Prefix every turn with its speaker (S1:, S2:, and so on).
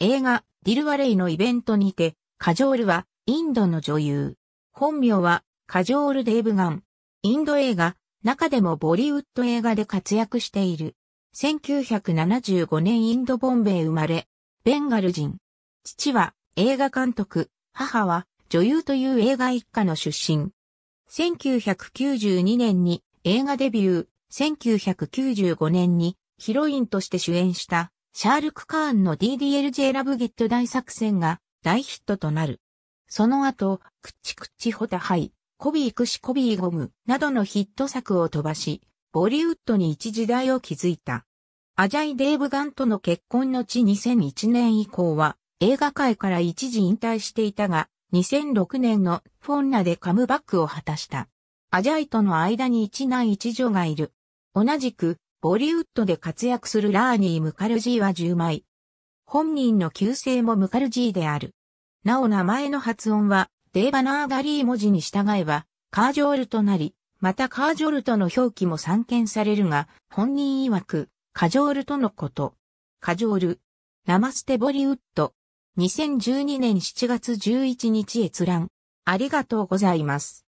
S1: 映画、
S2: ディル・ワレイのイベントにて、カジョールは、インドの女優。本名は、カジョール・デーブガン。インド映画、中でもボリウッド映画で活躍している。1975年インドボンベイ生まれ、ベンガル人。父は映画監督、母は女優という映画一家の出身。1992年に映画デビュー、1995年にヒロインとして主演したシャールク・カーンの DDLJ ラブゲット大作戦が大ヒットとなる。その後、クッチクッチホタハイ、コビークシコビーゴムなどのヒット作を飛ばし、ボリウッドに一時代を築いた。アジャイ・デーブ・ガンとの結婚の地2001年以降は映画界から一時引退していたが、2006年のフォンナでカムバックを果たした。アジャイとの間に一男一女がいる。同じくボリウッドで活躍するラーニー・ムカルジーは10枚。本人の旧姓もムカルジーである。なお名前の発音は、デーバナーガリー文字に従えば、カージョールとなり、またカージョルとの表記も散見されるが、本人曰く、カジョールとのこと。カジョール。ナマステボリウッド。2012年7月11日閲覧。ありがとうございます。